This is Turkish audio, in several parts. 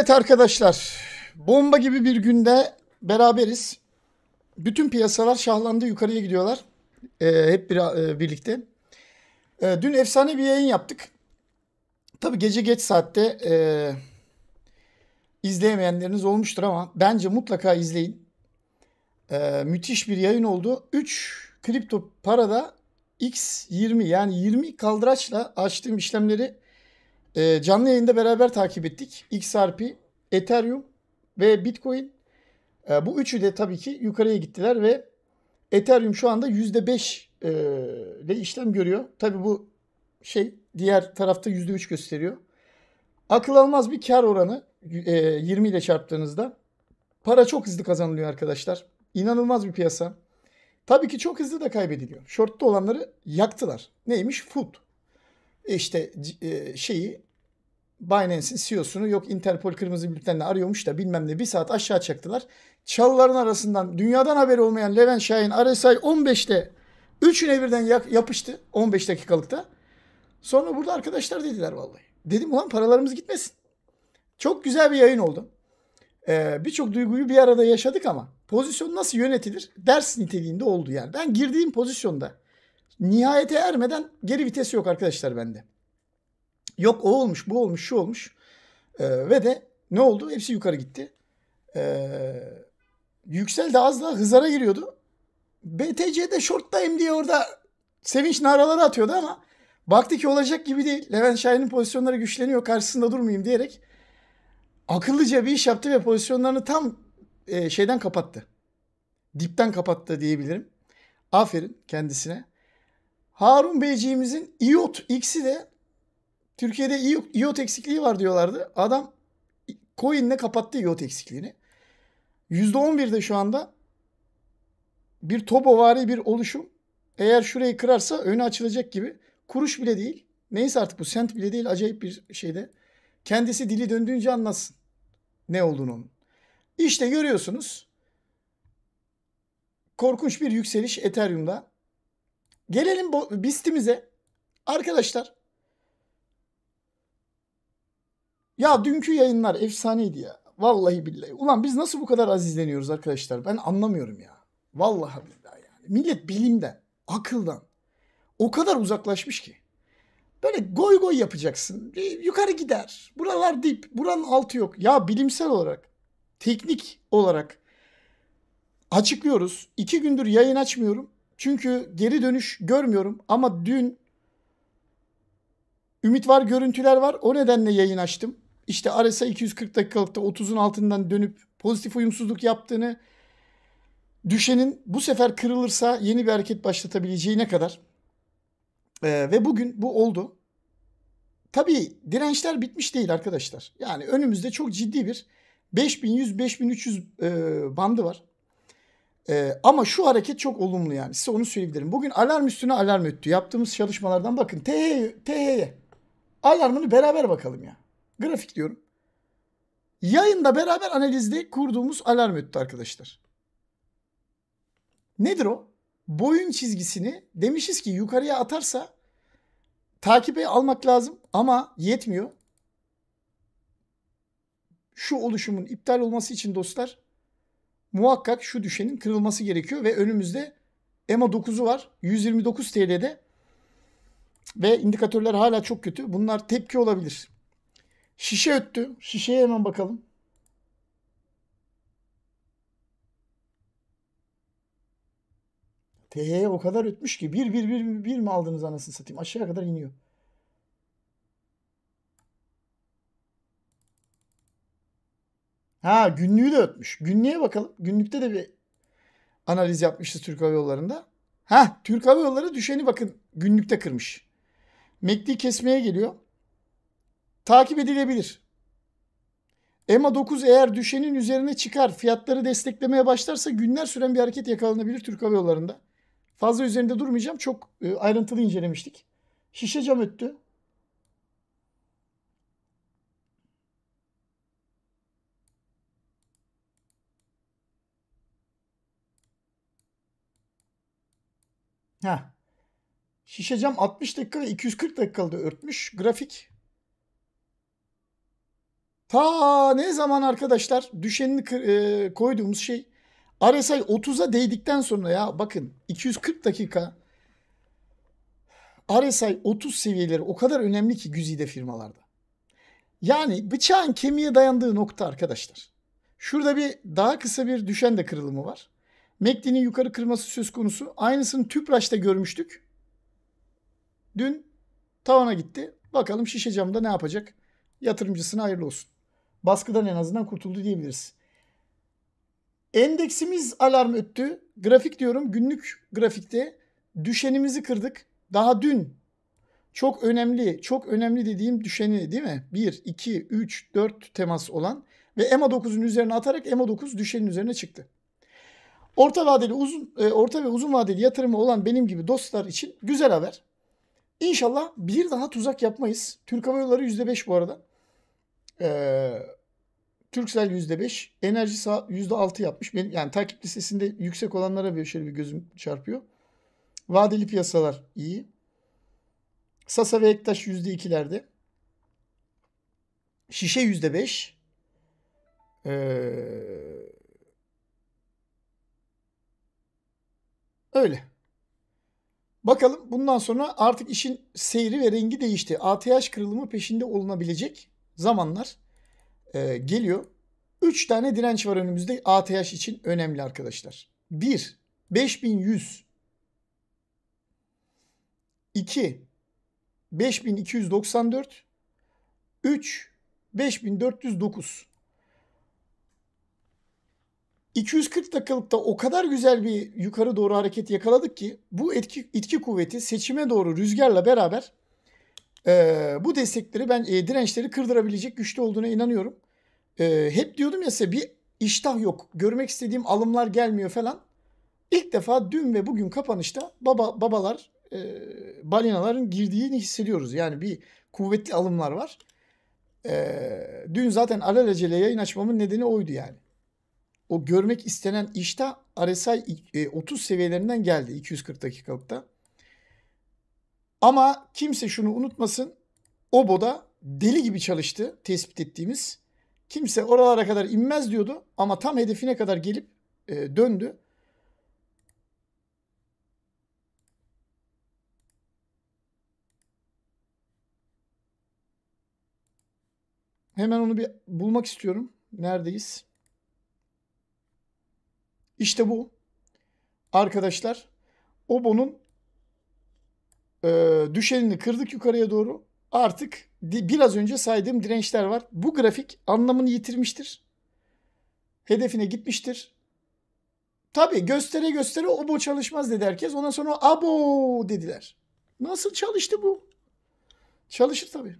Evet arkadaşlar, bomba gibi bir günde beraberiz. Bütün piyasalar şahlandı, yukarıya gidiyorlar. E, hep bir, e, birlikte. E, dün efsane bir yayın yaptık. Tabi gece geç saatte e, izleyemeyenleriniz olmuştur ama bence mutlaka izleyin. E, müthiş bir yayın oldu. 3 kripto parada X20 yani 20 kaldıraçla açtığım işlemleri e, canlı yayında beraber takip ettik. XRP, Ethereum ve Bitcoin. E, bu üçü de tabii ki yukarıya gittiler ve Ethereum şu anda yüzde e, ile işlem görüyor. Tabii bu şey diğer tarafta yüzde üç gösteriyor. Akıl almaz bir kar oranı e, 20 ile çarptığınızda. Para çok hızlı kazanılıyor arkadaşlar. İnanılmaz bir piyasa. Tabii ki çok hızlı da kaybediliyor. Short'ta olanları yaktılar. Neymiş? Food işte e, şeyi Binance'in CEO'sunu yok Interpol kırmızı bültenle arıyormuş da bilmem ne bir saat aşağı çaktılar. Çalıların arasından dünyadan haberi olmayan Levent Şahin RSI 15'te üçüne birden yapıştı 15 dakikalıkta. Sonra burada arkadaşlar dediler vallahi. Dedim ulan paralarımız gitmesin. Çok güzel bir yayın oldu. Ee, Birçok duyguyu bir arada yaşadık ama pozisyon nasıl yönetilir? Ders niteliğinde oldu yani. Ben girdiğim pozisyonda Nihayete ermeden geri vites yok arkadaşlar bende. Yok o olmuş, bu olmuş, şu olmuş. Ee, ve de ne oldu? Hepsi yukarı gitti. Ee, Yüksel az daha hızara giriyordu. BTC'de shorttayım diye orada sevinç naraları atıyordu ama baktı ki olacak gibi değil. Levent Şahin'in pozisyonları güçleniyor karşısında durmayayım diyerek akıllıca bir iş yaptı ve pozisyonlarını tam e, şeyden kapattı. Dipten kapattı diyebilirim. Aferin kendisine. Harun Beyciğimizin iot x'i de Türkiye'de iot eksikliği var diyorlardı. Adam coin'le kapattı iot eksikliğini. %11'de şu anda bir tobovari bir oluşum. Eğer şurayı kırarsa önü açılacak gibi. Kuruş bile değil. Neyse artık bu sent bile değil. Acayip bir şeyde. Kendisi dili döndüğünce anlasın. Ne olduğunu İşte görüyorsunuz. Korkunç bir yükseliş Ethereum'da. Gelelim BIST'imize. Arkadaşlar. Ya dünkü yayınlar efsaneydi ya. Vallahi billahi. Ulan biz nasıl bu kadar azizleniyoruz arkadaşlar? Ben anlamıyorum ya. Vallahi billahi yani. Millet bilimden, akıldan o kadar uzaklaşmış ki. Böyle goy goy yapacaksın. Yukarı gider. Buralar dip. Buranın altı yok. Ya bilimsel olarak, teknik olarak açıklıyoruz. İki gündür yayın açmıyorum. Çünkü geri dönüş görmüyorum ama dün ümit var görüntüler var. O nedenle yayın açtım. İşte Ares'a 240 dakikalıkta 30'un altından dönüp pozitif uyumsuzluk yaptığını düşenin bu sefer kırılırsa yeni bir hareket başlatabileceğine kadar ee, ve bugün bu oldu. Tabii dirençler bitmiş değil arkadaşlar. Yani önümüzde çok ciddi bir 5100-5300 e, bandı var. Ee, ama şu hareket çok olumlu yani. Size onu söyleyebilirim. Bugün alarm üstüne alarm öttü. Yaptığımız çalışmalardan bakın. TH'ye. Alarmını beraber bakalım ya. Grafik diyorum. Yayında beraber analizde kurduğumuz alarm öttü arkadaşlar. Nedir o? Boyun çizgisini demişiz ki yukarıya atarsa takibe almak lazım ama yetmiyor. Şu oluşumun iptal olması için dostlar muhakkak şu düşenin kırılması gerekiyor ve önümüzde EMA 9'u var. 129 TL'de ve indikatörler hala çok kötü. Bunlar tepki olabilir. Şişe öttü. Şişeye hemen bakalım. TH'ye o kadar ötmüş ki. Bir, bir, bir, bir mi aldınız anasını satayım? Aşağıya kadar iniyor. Ha günlüğü de ötmüş. Günlüğe bakalım. Günlükte de bir analiz yapmışız Türk Hava Yolları'nda. Ha Türk Hava Yolları düşeni bakın günlükte kırmış. Mekli kesmeye geliyor. Takip edilebilir. EMA 9 eğer düşenin üzerine çıkar fiyatları desteklemeye başlarsa günler süren bir hareket yakalanabilir Türk Hava Yolları'nda. Fazla üzerinde durmayacağım. Çok e, ayrıntılı incelemiştik. Şişe cam öttü. Ha, Şişe cam 60 dakika ve 240 dakikada örtmüş. Grafik. Ta ne zaman arkadaşlar düşenini e, koyduğumuz şey RSI 30'a değdikten sonra ya bakın 240 dakika RSI 30 seviyeleri o kadar önemli ki güzide firmalarda. Yani bıçağın kemiğe dayandığı nokta arkadaşlar. Şurada bir daha kısa bir düşen de kırılımı var. MACD'nin yukarı kırması söz konusu. Aynısını Tüpraş'ta görmüştük. Dün tavana gitti. Bakalım şişe camda ne yapacak? Yatırımcısına hayırlı olsun. Baskıdan en azından kurtuldu diyebiliriz. Endeksimiz alarm öttü. Grafik diyorum günlük grafikte düşenimizi kırdık. Daha dün çok önemli, çok önemli dediğim düşeni değil mi? 1, 2, 3, 4 temas olan ve EMA 9'un üzerine atarak EMA 9 düşenin üzerine çıktı. Orta vadeli uzun e, orta ve uzun vadeli yatırımı olan benim gibi dostlar için güzel haber. İnşallah bir daha tuzak yapmayız. Türk Hava Yolları %5 bu arada. Ee, Türksel %5, Enerji Sağ %6 yapmış. Benim, yani takip listesinde yüksek olanlara bir şöyle bir gözüm çarpıyor. Vadeli piyasalar iyi. Sasa ve Ektaş %2'lerde. Şişe %5. Ee, Öyle. Bakalım bundan sonra artık işin seyri ve rengi değişti. ATH kırılımı peşinde olunabilecek zamanlar e, geliyor. 3 tane direnç var önümüzde ATH için önemli arkadaşlar. 1. 5100 2. 5294 3. 5409 240 dakikalıkta o kadar güzel bir yukarı doğru hareket yakaladık ki bu etki, itki kuvveti seçime doğru rüzgarla beraber e, bu destekleri ben e, dirençleri kırdırabilecek güçlü olduğuna inanıyorum. E, hep diyordum ya size bir iştah yok. Görmek istediğim alımlar gelmiyor falan. İlk defa dün ve bugün kapanışta baba babalar e, balinaların girdiğini hissediyoruz. Yani bir kuvvetli alımlar var. E, dün zaten alelacele yayın açmamın nedeni oydu yani o görmek istenen işte RSI 30 seviyelerinden geldi 240 dakikalıkta. Ama kimse şunu unutmasın. Obo'da deli gibi çalıştı tespit ettiğimiz. Kimse oralara kadar inmez diyordu ama tam hedefine kadar gelip e, döndü. Hemen onu bir bulmak istiyorum. Neredeyiz? İşte bu. Arkadaşlar obonun e, düşenini kırdık yukarıya doğru. Artık biraz önce saydığım dirençler var. Bu grafik anlamını yitirmiştir. Hedefine gitmiştir. Tabii göstere göstere obo çalışmaz dedi herkes. Ondan sonra abo dediler. Nasıl çalıştı bu? Çalışır tabii.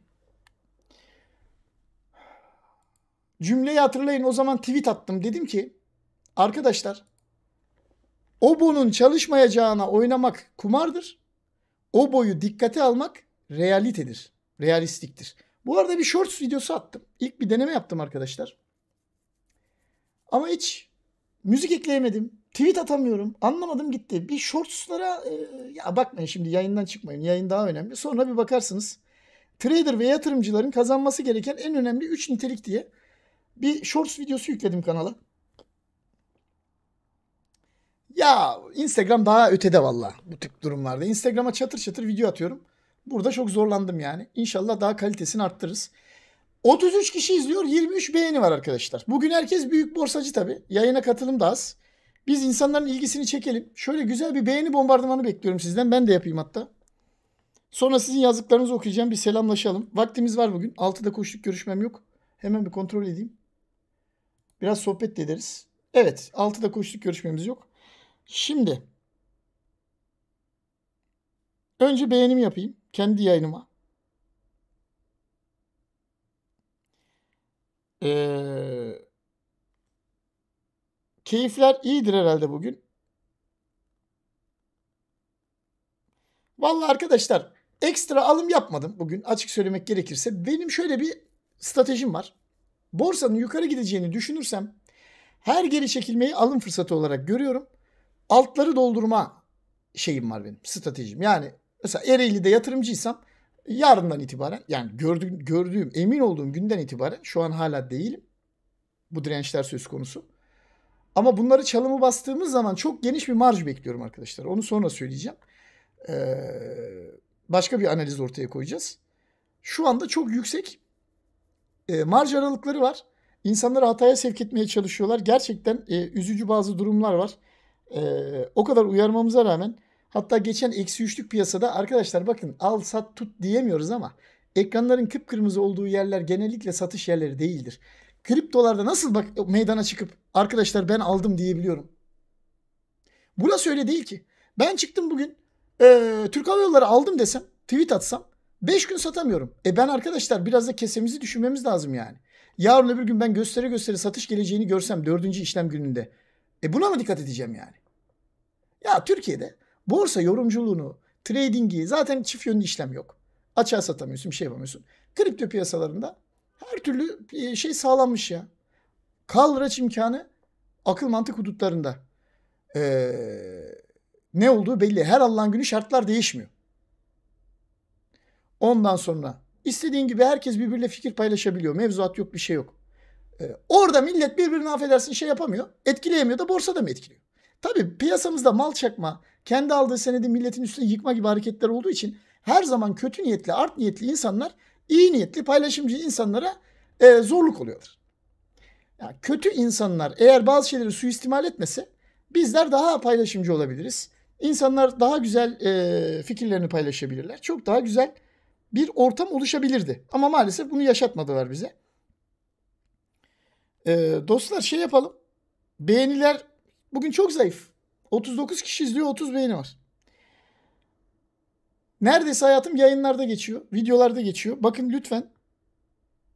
Cümleyi hatırlayın o zaman tweet attım. Dedim ki arkadaşlar Obo'nun çalışmayacağına oynamak kumardır. Obo'yu dikkate almak realitedir. Realistiktir. Bu arada bir shorts videosu attım. İlk bir deneme yaptım arkadaşlar. Ama hiç müzik ekleyemedim. Tweet atamıyorum. Anlamadım gitti. Bir shortslara e, ya bakmayın şimdi yayından çıkmayın. Yayın daha önemli. Sonra bir bakarsınız. Trader ve yatırımcıların kazanması gereken en önemli 3 nitelik diye bir shorts videosu yükledim kanala. Ya Instagram daha ötede valla bu tip durumlarda. Instagram'a çatır çatır video atıyorum. Burada çok zorlandım yani. İnşallah daha kalitesini arttırırız. 33 kişi izliyor. 23 beğeni var arkadaşlar. Bugün herkes büyük borsacı tabii. Yayına katılım da az. Biz insanların ilgisini çekelim. Şöyle güzel bir beğeni bombardımanı bekliyorum sizden. Ben de yapayım hatta. Sonra sizin yazdıklarınızı okuyacağım. Bir selamlaşalım. Vaktimiz var bugün. 6'da koştuk görüşmem yok. Hemen bir kontrol edeyim. Biraz sohbet de ederiz. Evet 6'da koştuk görüşmemiz yok. Şimdi önce beğenim yapayım kendi yayınıma. Ee, keyifler iyidir herhalde bugün. Vallahi arkadaşlar ekstra alım yapmadım bugün açık söylemek gerekirse. Benim şöyle bir stratejim var. Borsanın yukarı gideceğini düşünürsem her geri çekilmeyi alım fırsatı olarak görüyorum altları doldurma şeyim var benim. Stratejim. Yani mesela Ereğli'de yatırımcıysam yarından itibaren yani gördüğüm, gördüğüm emin olduğum günden itibaren şu an hala değilim. Bu dirençler söz konusu. Ama bunları çalımı bastığımız zaman çok geniş bir marj bekliyorum arkadaşlar. Onu sonra söyleyeceğim. Ee, başka bir analiz ortaya koyacağız. Şu anda çok yüksek e, marj aralıkları var. İnsanları hataya sevk etmeye çalışıyorlar. Gerçekten e, üzücü bazı durumlar var e, o kadar uyarmamıza rağmen hatta geçen eksi üçlük piyasada arkadaşlar bakın al sat tut diyemiyoruz ama ekranların kıpkırmızı olduğu yerler genellikle satış yerleri değildir. Kriptolarda nasıl bak e, meydana çıkıp arkadaşlar ben aldım diyebiliyorum. Burası öyle değil ki. Ben çıktım bugün e, Türk Hava Yolları aldım desem tweet atsam 5 gün satamıyorum. E ben arkadaşlar biraz da kesemizi düşünmemiz lazım yani. Yarın öbür gün ben gösteri gösteri satış geleceğini görsem 4. işlem gününde e buna mı dikkat edeceğim yani? Ya Türkiye'de borsa yorumculuğunu, trading'i zaten çift yönlü işlem yok. Açığa satamıyorsun, bir şey yapamıyorsun. Kripto piyasalarında her türlü e, şey sağlanmış ya. Kaldıraç imkanı akıl mantık hudutlarında. Ee, ne olduğu belli. Her Allah'ın günü şartlar değişmiyor. Ondan sonra istediğin gibi herkes birbiriyle fikir paylaşabiliyor. Mevzuat yok, bir şey yok. Ee, orada millet birbirini affedersin şey yapamıyor. Etkileyemiyor da borsada mı etkiliyor? Tabii piyasamızda mal çakma, kendi aldığı senedi milletin üstüne yıkma gibi hareketler olduğu için her zaman kötü niyetli, art niyetli insanlar iyi niyetli, paylaşımcı insanlara e, zorluk oluyorlar. Yani kötü insanlar eğer bazı şeyleri suistimal etmese bizler daha paylaşımcı olabiliriz. İnsanlar daha güzel e, fikirlerini paylaşabilirler. Çok daha güzel bir ortam oluşabilirdi. Ama maalesef bunu yaşatmadılar bize. Ee, dostlar şey yapalım. Beğeniler bugün çok zayıf. 39 kişi izliyor 30 beğeni var. Neredeyse hayatım yayınlarda geçiyor. Videolarda geçiyor. Bakın lütfen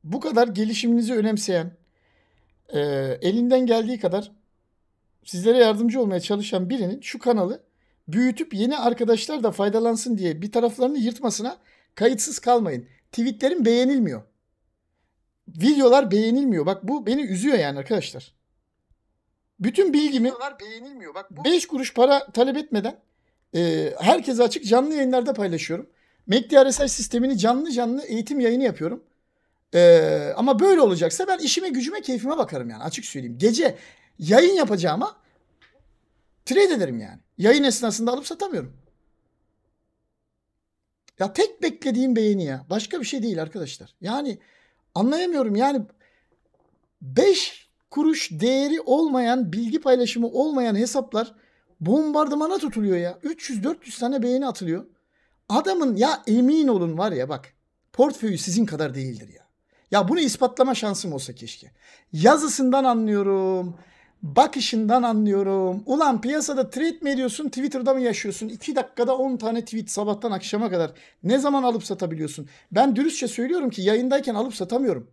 bu kadar gelişiminizi önemseyen e, elinden geldiği kadar sizlere yardımcı olmaya çalışan birinin şu kanalı büyütüp yeni arkadaşlar da faydalansın diye bir taraflarını yırtmasına kayıtsız kalmayın. Tweetlerim beğenilmiyor videolar beğenilmiyor. Bak bu beni üzüyor yani arkadaşlar. Bütün bilgimi videolar beğenilmiyor. Bak bu... 5 kuruş para talep etmeden e, herkese açık canlı yayınlarda paylaşıyorum. MACD RSI sistemini canlı canlı eğitim yayını yapıyorum. Ee, ama böyle olacaksa ben işime gücüme keyfime bakarım yani açık söyleyeyim. Gece yayın yapacağıma trade ederim yani. Yayın esnasında alıp satamıyorum. Ya tek beklediğim beğeni ya. Başka bir şey değil arkadaşlar. Yani Anlayamıyorum yani 5 kuruş değeri olmayan, bilgi paylaşımı olmayan hesaplar bombardımana tutuluyor ya. 300-400 tane beğeni atılıyor. Adamın ya emin olun var ya bak portföyü sizin kadar değildir ya. Ya bunu ispatlama şansım olsa keşke. Yazısından anlıyorum bakışından anlıyorum. Ulan piyasada trade mi ediyorsun Twitter'da mı yaşıyorsun? 2 dakikada 10 tane tweet sabahtan akşama kadar. Ne zaman alıp satabiliyorsun? Ben dürüstçe söylüyorum ki yayındayken alıp satamıyorum.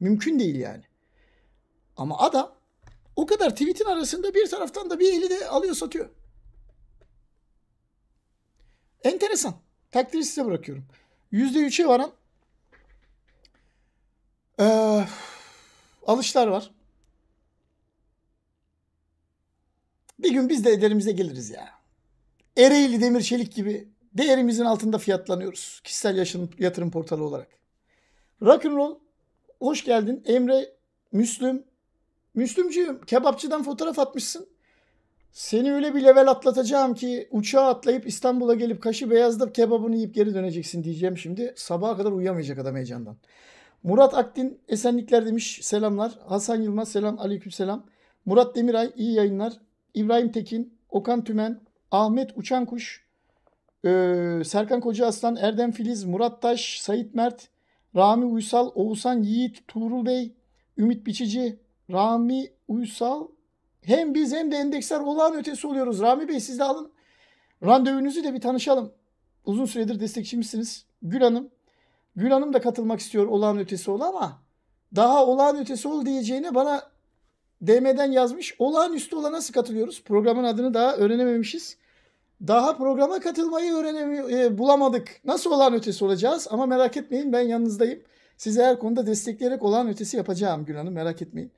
Mümkün değil yani. Ama adam o kadar tweetin arasında bir taraftan da bir eli de alıyor satıyor. Enteresan. Takdiri size bırakıyorum. %3'e varan ee, alışlar var. Bir gün biz de ederimize geliriz ya. Ereğli Demir Çelik gibi değerimizin altında fiyatlanıyoruz. Kişisel yaşın, yatırım portalı olarak. Rock'n'roll hoş geldin. Emre, Müslüm. Müslümcüğüm kebapçıdan fotoğraf atmışsın. Seni öyle bir level atlatacağım ki uçağa atlayıp İstanbul'a gelip kaşı beyazda kebabını yiyip geri döneceksin diyeceğim şimdi. Sabaha kadar uyuyamayacak adam heyecandan. Murat Aktin esenlikler demiş. Selamlar. Hasan Yılmaz selam. Aleyküm selam. Murat Demiray iyi yayınlar. İbrahim Tekin, Okan Tümen, Ahmet Uçankuş, e, Serkan Koca Aslan, Erdem Filiz, Murat Taş, Sait Mert, Rami Uysal, Oğuzhan Yiğit, Tuğrul Bey, Ümit Biçici, Rami Uysal. Hem biz hem de endeksler olağan ötesi oluyoruz. Rami Bey siz de alın. Randevunuzu da bir tanışalım. Uzun süredir destekçimizsiniz. Gül Hanım. Gül Hanım da katılmak istiyor olağan ötesi ol ama daha olağan ötesi ol diyeceğine bana DM'den yazmış. Olağanüstü olana nasıl katılıyoruz? Programın adını daha öğrenememişiz. Daha programa katılmayı öğrenemi e, bulamadık. Nasıl olağan ötesi olacağız? Ama merak etmeyin ben yanınızdayım. Size her konuda destekleyerek olağan ötesi yapacağım Gül Hanım merak etmeyin.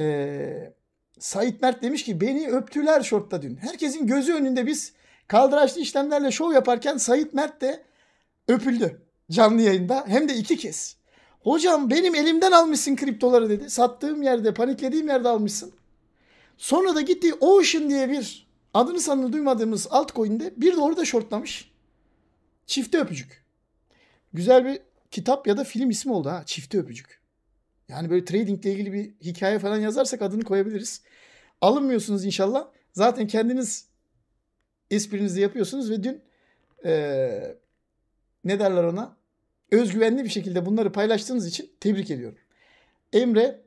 Ee, Sait Mert demiş ki beni öptüler şortta dün. Herkesin gözü önünde biz kaldıraçlı işlemlerle şov yaparken Sait Mert de öpüldü canlı yayında. Hem de iki kez. Hocam benim elimden almışsın kriptoları dedi. Sattığım yerde, paniklediğim yerde almışsın. Sonra da gitti Ocean diye bir adını sanını duymadığımız altcoin'de bir de orada shortlamış. Çifte öpücük. Güzel bir kitap ya da film ismi oldu ha. Çifte öpücük. Yani böyle trading ile ilgili bir hikaye falan yazarsak adını koyabiliriz. Alınmıyorsunuz inşallah. Zaten kendiniz esprinizi yapıyorsunuz ve dün ee, ne derler ona? özgüvenli bir şekilde bunları paylaştığınız için tebrik ediyorum. Emre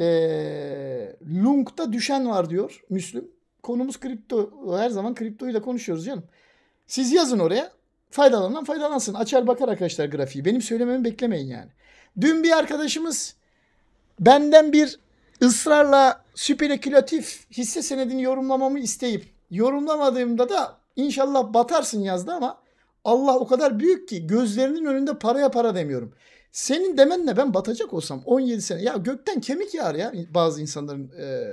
ee, Lung'da düşen var diyor Müslüm. Konumuz kripto. Her zaman kriptoyla konuşuyoruz canım. Siz yazın oraya. Faydalanan faydalansın. Açar bakar arkadaşlar grafiği. Benim söylememi beklemeyin yani. Dün bir arkadaşımız benden bir ısrarla süperekülatif hisse senedini yorumlamamı isteyip yorumlamadığımda da inşallah batarsın yazdı ama Allah o kadar büyük ki gözlerinin önünde paraya para demiyorum. Senin demenle ben batacak olsam 17 sene ya gökten kemik yağar ya bazı insanların e,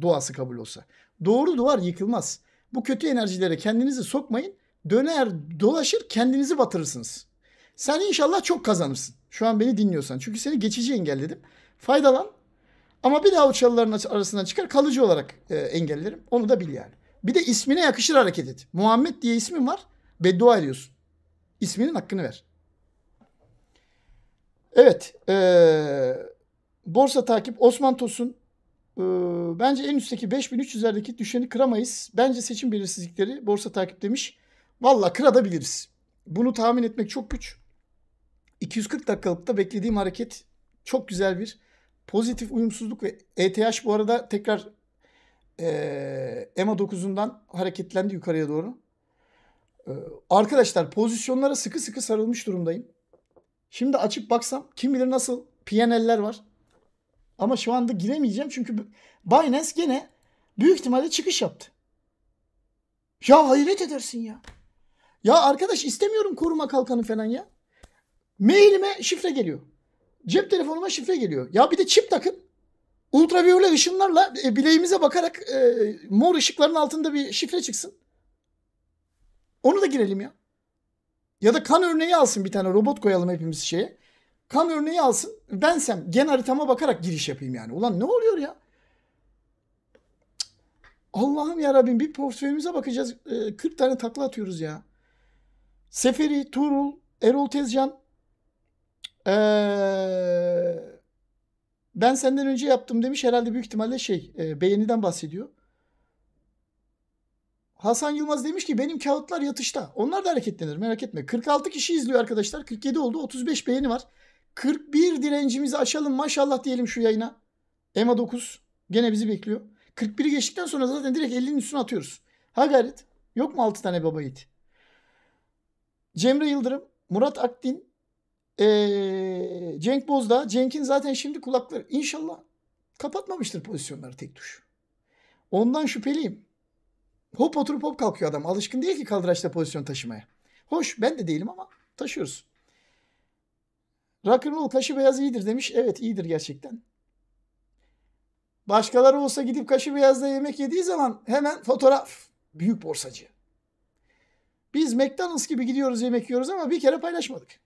duası kabul olsa. Doğru duvar yıkılmaz. Bu kötü enerjilere kendinizi sokmayın. Döner dolaşır kendinizi batırırsınız. Sen inşallah çok kazanırsın. Şu an beni dinliyorsan. Çünkü seni geçici engelledim. Faydalan. Ama bir daha uçalıların arasından çıkar kalıcı olarak e, engellerim. Onu da bil yani. Bir de ismine yakışır hareket et. Muhammed diye ismin var. Beddua ediyorsun isminin hakkını ver. Evet. Ee, borsa takip Osman Tosun e, bence en üstteki 5300'lerdeki düşeni kıramayız. Bence seçim belirsizlikleri borsa takip demiş. Valla kırabiliriz. Bunu tahmin etmek çok güç. 240 dakikalıkta beklediğim hareket çok güzel bir pozitif uyumsuzluk ve ETH bu arada tekrar e, EMA 9'undan hareketlendi yukarıya doğru. Ee, arkadaşlar pozisyonlara sıkı sıkı sarılmış durumdayım. Şimdi açıp baksam kim bilir nasıl PNL'ler var. Ama şu anda giremeyeceğim çünkü Binance gene büyük ihtimalle çıkış yaptı. Ya hayret edersin ya. Ya arkadaş istemiyorum koruma kalkanı falan ya. Mailime şifre geliyor. Cep telefonuma şifre geliyor. Ya bir de çip takıp ultraviyole ışınlarla e, bileğimize bakarak e, mor ışıkların altında bir şifre çıksın. Onu da girelim ya. Ya da kan örneği alsın bir tane robot koyalım hepimiz şeye. Kan örneği alsın. Bensem gen haritama bakarak giriş yapayım yani. Ulan ne oluyor ya? Allah'ım ya Rabbim bir portföyümüze bakacağız. E, ee, 40 tane takla atıyoruz ya. Seferi, Tuğrul, Erol Tezcan. Ee, ben senden önce yaptım demiş. Herhalde büyük ihtimalle şey e, beğeniden bahsediyor. Hasan Yılmaz demiş ki benim kağıtlar yatışta. Onlar da hareketlenir merak etme. 46 kişi izliyor arkadaşlar. 47 oldu. 35 beğeni var. 41 direncimizi açalım maşallah diyelim şu yayına. EMA 9 gene bizi bekliyor. 41'i geçtikten sonra zaten direkt 50'nin üstüne atıyoruz. Ha gayret. Yok mu 6 tane baba yiğit? Cemre Yıldırım, Murat Akdin, ee, Cenk Bozda. Cenk'in zaten şimdi kulakları. inşallah kapatmamıştır pozisyonları tek tuş. Ondan şüpheliyim. Hop oturup hop kalkıyor adam. Alışkın değil ki kaldıraçta pozisyon taşımaya. Hoş ben de değilim ama taşıyoruz. Rock'n'roll kaşı beyaz iyidir demiş. Evet iyidir gerçekten. Başkaları olsa gidip kaşı beyazda yemek yediği zaman hemen fotoğraf. Büyük borsacı. Biz McDonald's gibi gidiyoruz yemek yiyoruz ama bir kere paylaşmadık.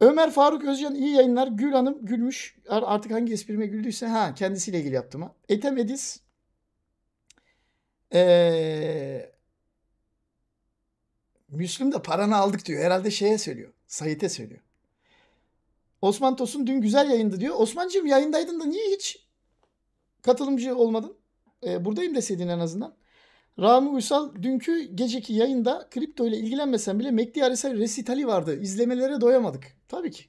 Ömer Faruk Özcan iyi yayınlar. Gül Hanım gülmüş. Artık hangi esprime güldüyse ha kendisiyle ilgili yaptım ha. Etem Edis ee, Müslüm de paranı aldık diyor. Herhalde şeye söylüyor. sayite söylüyor. Osman Tosun dün güzel yayındı diyor. Osman'cığım yayındaydın da niye hiç katılımcı olmadın? Ee, buradayım deseydin en azından. Rami Uysal dünkü geceki yayında kripto ile ilgilenmesen bile Mekdi Arisel resitali vardı. İzlemelere doyamadık. Tabii ki.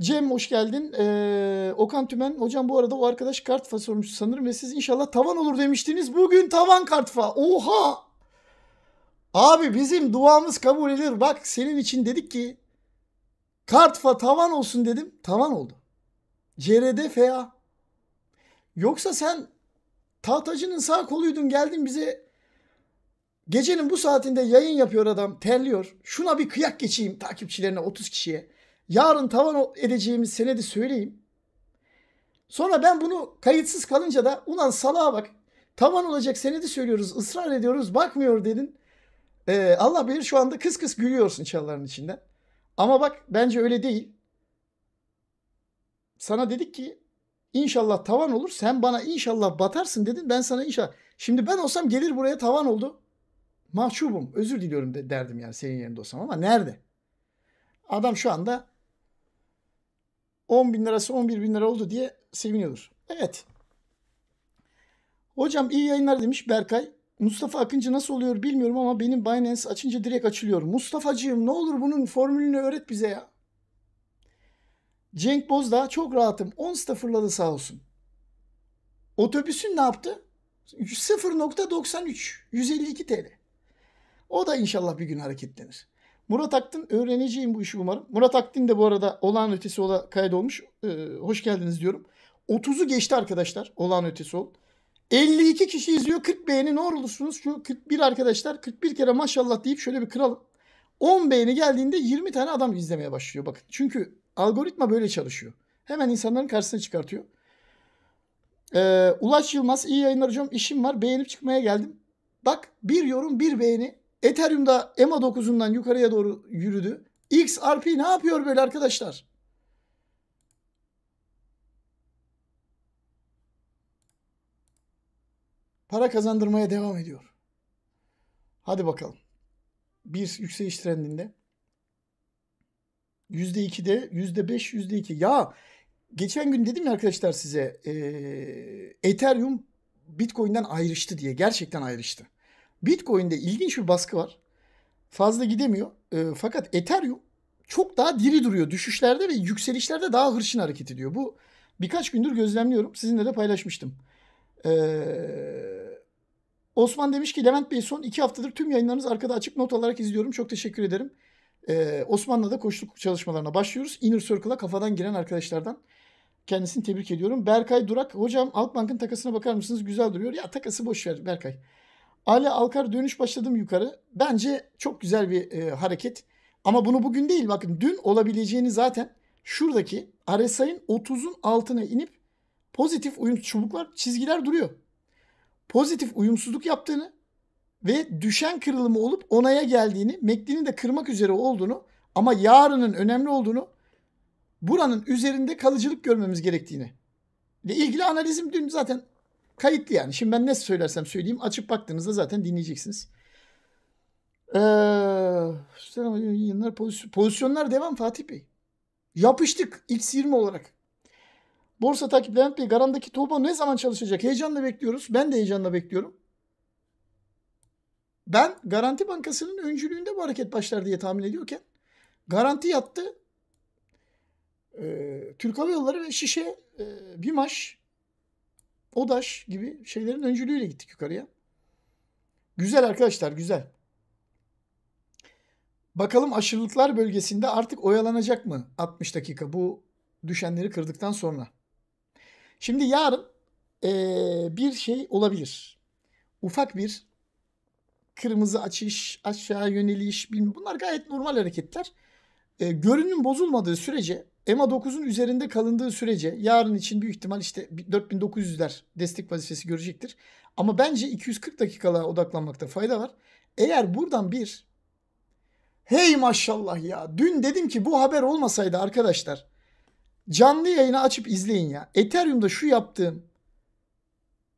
Cem hoş geldin. Ee, Okan Tümen. Hocam bu arada o arkadaş kartfa sormuş sanırım ve siz inşallah tavan olur demiştiniz. Bugün tavan kartfa. Oha! Abi bizim duamız kabul edilir. Bak senin için dedik ki kartfa tavan olsun dedim. Tavan oldu. CRD FA. Yoksa sen tahtacının sağ koluydun geldin bize gecenin bu saatinde yayın yapıyor adam terliyor. Şuna bir kıyak geçeyim takipçilerine 30 kişiye yarın tavan edeceğimiz senedi söyleyeyim. Sonra ben bunu kayıtsız kalınca da ulan salağa bak tavan olacak senedi söylüyoruz ısrar ediyoruz bakmıyor dedin. Ee, Allah bilir şu anda kıs kıs gülüyorsun çalıların içinden. Ama bak bence öyle değil. Sana dedik ki inşallah tavan olur sen bana inşallah batarsın dedin ben sana inşallah. Şimdi ben olsam gelir buraya tavan oldu. Mahcubum özür diliyorum de, derdim yani senin yerinde olsam ama nerede? Adam şu anda 10 bin lirası 11 bin lira oldu diye seviniyordur. Evet. Hocam iyi yayınlar demiş Berkay. Mustafa Akıncı nasıl oluyor bilmiyorum ama benim Binance açınca direkt açılıyor. Mustafa'cığım ne olur bunun formülünü öğret bize ya. Cenk Bozdağ çok rahatım. 10 fırladı sağ olsun. Otobüsün ne yaptı? 0.93 152 TL. O da inşallah bir gün hareketlenir. Murat Aktin öğreneceğim bu işi umarım. Murat Aktin de bu arada olağan ötesi ola kaydolmuş. Ee, hoş geldiniz diyorum. 30'u geçti arkadaşlar olağan ötesi ol. 52 kişi izliyor 40 beğeni ne olursunuz şu 41 arkadaşlar 41 kere maşallah deyip şöyle bir kıralım. 10 beğeni geldiğinde 20 tane adam izlemeye başlıyor bakın. Çünkü algoritma böyle çalışıyor. Hemen insanların karşısına çıkartıyor. Ee, Ulaş Yılmaz iyi yayınlar hocam işim var beğenip çıkmaya geldim. Bak bir yorum bir beğeni Ethereum da EMA 9'undan yukarıya doğru yürüdü. XRP ne yapıyor böyle arkadaşlar? Para kazandırmaya devam ediyor. Hadi bakalım. Bir yükseliş trendinde. yüzde yüzde iki de beş yüzde iki. Ya geçen gün dedim ya arkadaşlar size e, Ethereum Bitcoin'den ayrıştı diye. Gerçekten ayrıştı. Bitcoin'de ilginç bir baskı var. Fazla gidemiyor. E, fakat Ethereum çok daha diri duruyor. Düşüşlerde ve yükselişlerde daha hırçın hareket ediyor. Bu birkaç gündür gözlemliyorum. Sizinle de paylaşmıştım. Ee, Osman demiş ki Levent Bey son iki haftadır tüm yayınlarınız arkada açık not olarak izliyorum. Çok teşekkür ederim. Ee, Osman'la da koçluk çalışmalarına başlıyoruz. Inner Circle'a kafadan giren arkadaşlardan. Kendisini tebrik ediyorum. Berkay Durak. Hocam Halkbank'ın takasına bakar mısınız? Güzel duruyor. Ya takası boş ver Berkay. Ali Alkar dönüş başladım yukarı. Bence çok güzel bir e, hareket. Ama bunu bugün değil bakın dün olabileceğini zaten şuradaki RSI'nin 30'un altına inip pozitif uyum çubuklar çizgiler duruyor. Pozitif uyumsuzluk yaptığını ve düşen kırılımı olup onaya geldiğini, Mekli'nin de kırmak üzere olduğunu ama yarının önemli olduğunu buranın üzerinde kalıcılık görmemiz gerektiğini ve ilgili analizim dün zaten Kayıtlı yani. Şimdi ben ne söylersem söyleyeyim açıp baktığınızda zaten dinleyeceksiniz. Ee, yayınlar, pozisyon, pozisyonlar devam Fatih Bey. Yapıştık X20 olarak. Borsa takip Levent Bey Garan'daki Tuğba ne zaman çalışacak? Heyecanla bekliyoruz. Ben de heyecanla bekliyorum. Ben Garanti Bankası'nın öncülüğünde bu hareket başlar diye tahmin ediyorken Garanti yattı. Ee, Türk Hava Yolları ve Şişe, e, maç. Odaş gibi şeylerin öncülüğüyle gittik yukarıya. Güzel arkadaşlar güzel. Bakalım aşırılıklar bölgesinde artık oyalanacak mı 60 dakika bu düşenleri kırdıktan sonra. Şimdi yarın ee, bir şey olabilir. Ufak bir kırmızı açış, aşağı yöneliş bilmem. Bunlar gayet normal hareketler. E, görünüm bozulmadığı sürece EMA 9'un üzerinde kalındığı sürece yarın için büyük ihtimal işte 4900'ler destek vazifesi görecektir. Ama bence 240 dakikalığa odaklanmakta fayda var. Eğer buradan bir hey maşallah ya dün dedim ki bu haber olmasaydı arkadaşlar canlı yayını açıp izleyin ya. Ethereum'da şu yaptığım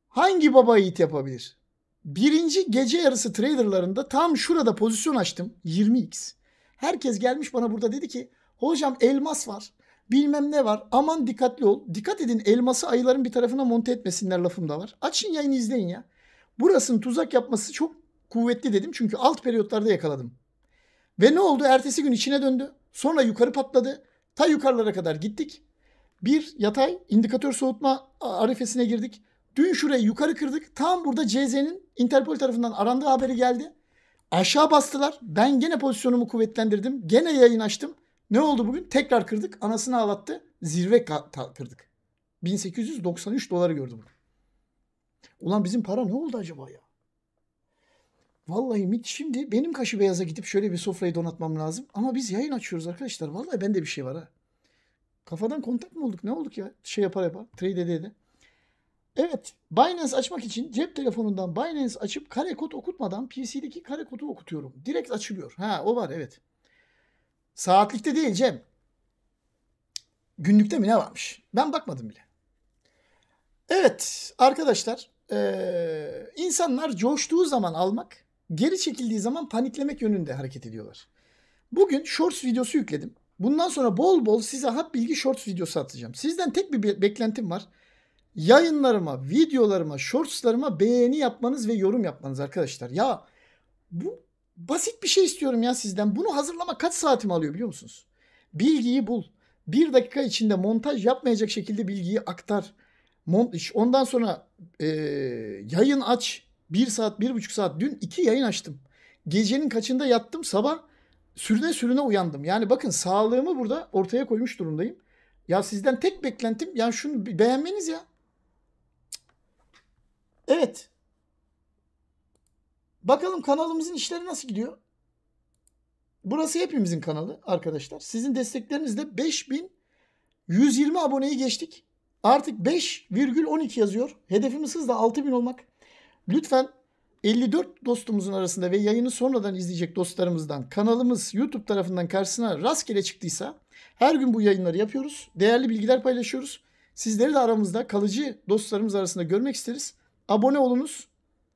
hangi baba yiğit yapabilir? Birinci gece yarısı traderlarında tam şurada pozisyon açtım 20x. Herkes gelmiş bana burada dedi ki hocam elmas var. Bilmem ne var. Aman dikkatli ol. Dikkat edin elması ayıların bir tarafına monte etmesinler lafım da var. Açın yayını izleyin ya. Burasının tuzak yapması çok kuvvetli dedim. Çünkü alt periyotlarda yakaladım. Ve ne oldu? Ertesi gün içine döndü. Sonra yukarı patladı. Ta yukarılara kadar gittik. Bir yatay indikatör soğutma arifesine girdik. Dün şurayı yukarı kırdık. Tam burada CZ'nin Interpol tarafından arandığı haberi geldi. Aşağı bastılar. Ben gene pozisyonumu kuvvetlendirdim. Gene yayın açtım. Ne oldu bugün? Tekrar kırdık. Anasını ağlattı. Zirve kırdık. 1893 doları bugün. Ulan bizim para ne oldu acaba ya? Vallahi mit şimdi benim kaşı beyaza gidip şöyle bir sofrayı donatmam lazım. Ama biz yayın açıyoruz arkadaşlar. Vallahi bende bir şey var ha. Kafadan kontak mı olduk? Ne olduk ya? Şey yapar yapar. Trade ede de. Evet. Binance açmak için cep telefonundan Binance açıp kare kod okutmadan PC'deki kare kodu okutuyorum. Direkt açılıyor. Ha o var evet. Saatlikte değil Cem. Günlükte mi ne varmış? Ben bakmadım bile. Evet arkadaşlar e, insanlar coştuğu zaman almak, geri çekildiği zaman paniklemek yönünde hareket ediyorlar. Bugün shorts videosu yükledim. Bundan sonra bol bol size hap bilgi shorts videosu atacağım. Sizden tek bir beklentim var. Yayınlarıma, videolarıma, shortslarıma beğeni yapmanız ve yorum yapmanız arkadaşlar. Ya bu Basit bir şey istiyorum ya sizden. Bunu hazırlama kaç saatimi alıyor biliyor musunuz? Bilgiyi bul. Bir dakika içinde montaj yapmayacak şekilde bilgiyi aktar. Ondan sonra e, yayın aç. Bir saat, bir buçuk saat. Dün iki yayın açtım. Gecenin kaçında yattım sabah sürüne sürüne uyandım. Yani bakın sağlığımı burada ortaya koymuş durumdayım. Ya sizden tek beklentim yani şunu beğenmeniz ya. Evet. Bakalım kanalımızın işleri nasıl gidiyor? Burası hepimizin kanalı arkadaşlar. Sizin desteklerinizle 5120 aboneyi geçtik. Artık 5,12 yazıyor. Hedefimiz hızla 6000 olmak. Lütfen 54 dostumuzun arasında ve yayını sonradan izleyecek dostlarımızdan kanalımız YouTube tarafından karşısına rastgele çıktıysa her gün bu yayınları yapıyoruz. Değerli bilgiler paylaşıyoruz. Sizleri de aramızda kalıcı dostlarımız arasında görmek isteriz. Abone olunuz,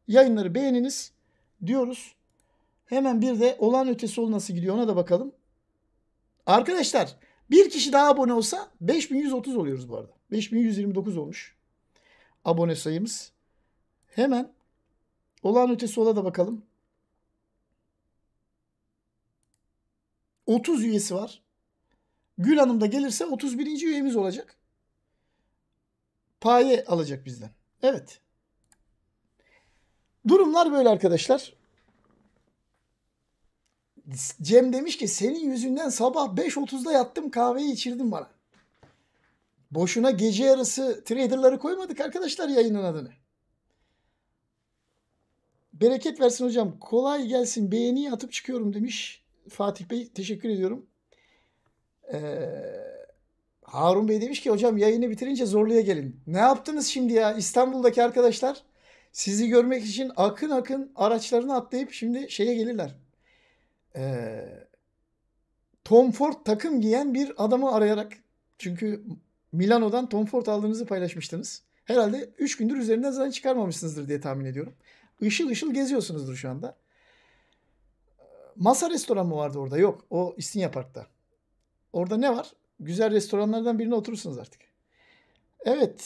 yayınları beğeniniz diyoruz. Hemen bir de olan ötesi ol nasıl gidiyor ona da bakalım. Arkadaşlar bir kişi daha abone olsa 5130 oluyoruz bu arada. 5129 olmuş abone sayımız. Hemen olan ötesi ola da bakalım. 30 üyesi var. Gül Hanım da gelirse 31. üyemiz olacak. Paye alacak bizden. Evet. Durumlar böyle arkadaşlar. Cem demiş ki senin yüzünden sabah 5.30'da yattım kahveyi içirdim bana. Boşuna gece yarısı traderları koymadık arkadaşlar yayının adını. Bereket versin hocam. Kolay gelsin. Beğeni atıp çıkıyorum demiş. Fatih Bey teşekkür ediyorum. Ee, Harun Bey demiş ki hocam yayını bitirince zorluya gelin. Ne yaptınız şimdi ya İstanbul'daki arkadaşlar? Sizi görmek için akın akın araçlarını atlayıp şimdi şeye gelirler. Ee, Tom Ford takım giyen bir adamı arayarak. Çünkü Milano'dan Tom Ford aldığınızı paylaşmıştınız. Herhalde 3 gündür üzerinden zaten çıkarmamışsınızdır diye tahmin ediyorum. Işıl ışıl geziyorsunuzdur şu anda. Masa restoran mı vardı orada? Yok. O İstinye Park'ta. Orada ne var? Güzel restoranlardan birine oturursunuz artık. Evet.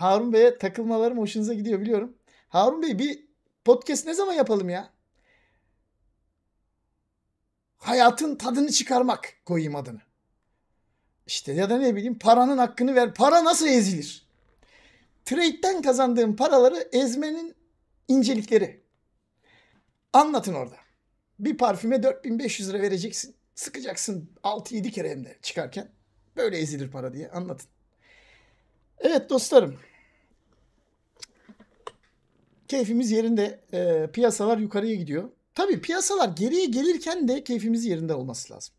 Harun Bey'e takılmalarım hoşunuza gidiyor biliyorum. Harun Bey bir podcast ne zaman yapalım ya? Hayatın tadını çıkarmak koyayım adını. İşte ya da ne bileyim paranın hakkını ver. Para nasıl ezilir? Trade'den kazandığım paraları ezmenin incelikleri. Anlatın orada. Bir parfüme 4500 lira vereceksin. Sıkacaksın 6-7 kere hem de çıkarken. Böyle ezilir para diye anlatın. Evet dostlarım keyfimiz yerinde. E, piyasalar yukarıya gidiyor. Tabii piyasalar geriye gelirken de keyfimiz yerinde olması lazım.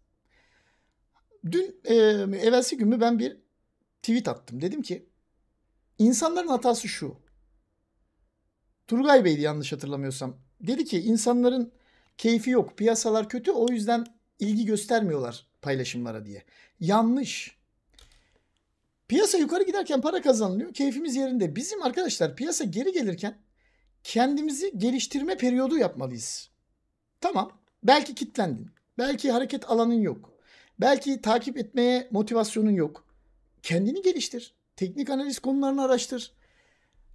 Dün e, evvelsi gün mü ben bir tweet attım. Dedim ki insanların hatası şu. Turgay Bey'di yanlış hatırlamıyorsam. Dedi ki insanların keyfi yok. Piyasalar kötü o yüzden ilgi göstermiyorlar paylaşımlara diye. Yanlış. Piyasa yukarı giderken para kazanılıyor. Keyfimiz yerinde. Bizim arkadaşlar piyasa geri gelirken kendimizi geliştirme periyodu yapmalıyız. Tamam. Belki kitlendin. Belki hareket alanın yok. Belki takip etmeye motivasyonun yok. Kendini geliştir. Teknik analiz konularını araştır.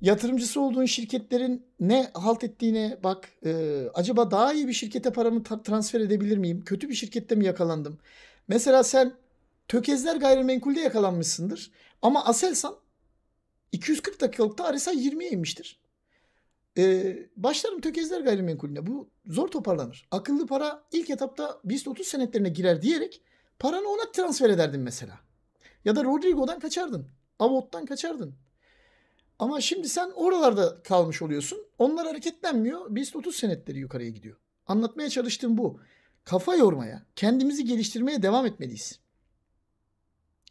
Yatırımcısı olduğun şirketlerin ne halt ettiğine bak. E, acaba daha iyi bir şirkete paramı ta- transfer edebilir miyim? Kötü bir şirkette mi yakalandım? Mesela sen Tökezler gayrimenkulde yakalanmışsındır. Ama Aselsan 240 dakikalıkta RSI 20'ye inmiştir. Ee, başlarım tökezler gayrimenkulüne. Bu zor toparlanır. Akıllı para ilk etapta BIST 30 senetlerine girer diyerek paranı ona transfer ederdin mesela. Ya da Rodrigo'dan kaçardın. Avot'tan kaçardın. Ama şimdi sen oralarda kalmış oluyorsun. Onlar hareketlenmiyor. BIST 30 senetleri yukarıya gidiyor. Anlatmaya çalıştığım bu. Kafa yormaya, kendimizi geliştirmeye devam etmeliyiz.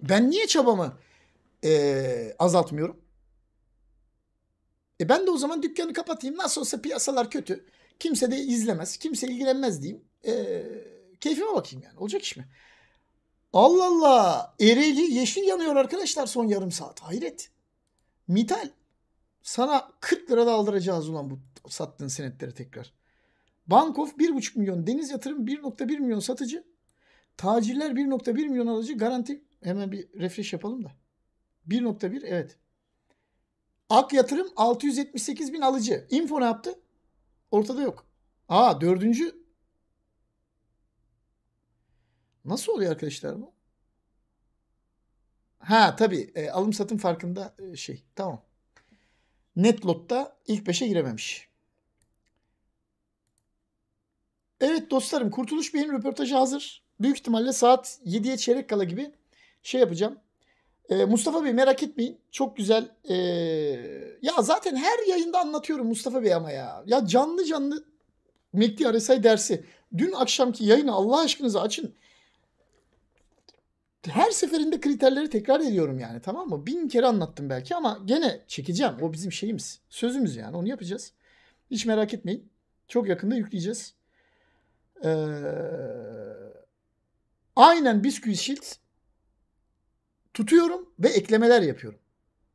Ben niye çabamı e, azaltmıyorum? E ben de o zaman dükkanı kapatayım. Nasıl olsa piyasalar kötü. Kimse de izlemez. Kimse ilgilenmez diyeyim. E, keyfime bakayım yani. Olacak iş mi? Allah Allah. Ereğli yeşil yanıyor arkadaşlar son yarım saat. Hayret. Mital sana 40 lira da aldıracağız ulan bu sattığın senetleri tekrar. Bankof 1,5 milyon. Deniz Yatırım 1,1 milyon satıcı. Tacirler 1,1 milyon alıcı. Garanti hemen bir refresh yapalım da. 1,1 evet. Ak yatırım 678 bin alıcı. Info ne yaptı? Ortada yok. Aa dördüncü. Nasıl oluyor arkadaşlar bu? Ha tabii e, alım satım farkında e, şey tamam. Net lotta ilk beşe girememiş. Evet dostlarım Kurtuluş Bey'in röportajı hazır. Büyük ihtimalle saat 7'ye çeyrek kala gibi şey yapacağım. E, Mustafa Bey merak etmeyin. Çok güzel. E, ya zaten her yayında anlatıyorum Mustafa Bey ama ya. Ya canlı canlı Mekti Aresay dersi. Dün akşamki yayını Allah aşkınıza açın. Her seferinde kriterleri tekrar ediyorum yani tamam mı? Bin kere anlattım belki ama gene çekeceğim. O bizim şeyimiz. Sözümüz yani onu yapacağız. Hiç merak etmeyin. Çok yakında yükleyeceğiz. Ee, aynen Bisküvi Shield tutuyorum ve eklemeler yapıyorum.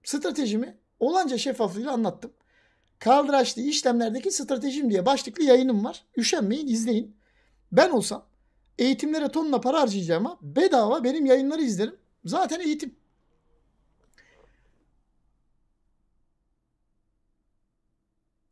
Stratejimi olanca şeffaflığıyla anlattım. Kaldıraçlı işlemlerdeki stratejim diye başlıklı yayınım var. Üşenmeyin izleyin. Ben olsam eğitimlere tonla para harcayacağıma bedava benim yayınları izlerim. Zaten eğitim.